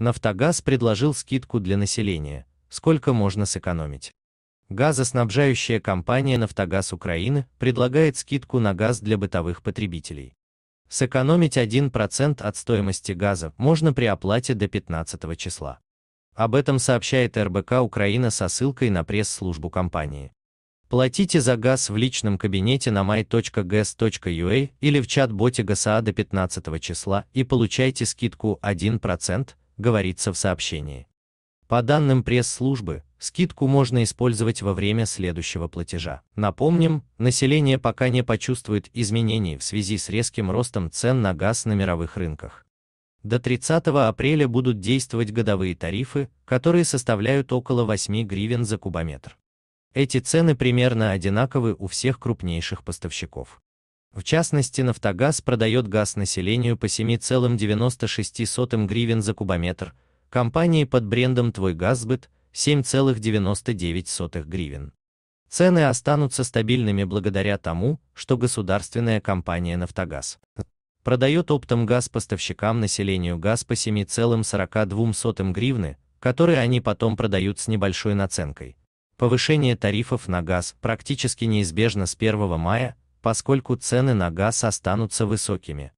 Нафтогаз предложил скидку для населения, сколько можно сэкономить. Газоснабжающая компания «Нафтогаз Украины» предлагает скидку на газ для бытовых потребителей. Сэкономить 1% от стоимости газа можно при оплате до 15 числа. Об этом сообщает РБК Украина со ссылкой на пресс-службу компании. Платите за газ в личном кабинете на my.gas.ua или в чат-боте ГСА до 15 числа и получайте скидку 1% говорится в сообщении. По данным пресс-службы, скидку можно использовать во время следующего платежа. Напомним, население пока не почувствует изменений в связи с резким ростом цен на газ на мировых рынках. До 30 апреля будут действовать годовые тарифы, которые составляют около 8 гривен за кубометр. Эти цены примерно одинаковы у всех крупнейших поставщиков. В частности, «Нафтогаз» продает газ населению по 7,96 гривен за кубометр, компании под брендом «Твой газбыт» 7,99 гривен. Цены останутся стабильными благодаря тому, что государственная компания «Нафтогаз» продает оптом газ поставщикам населению газ по 7,42 гривны, которые они потом продают с небольшой наценкой. Повышение тарифов на газ практически неизбежно с 1 мая, поскольку цены на газ останутся высокими.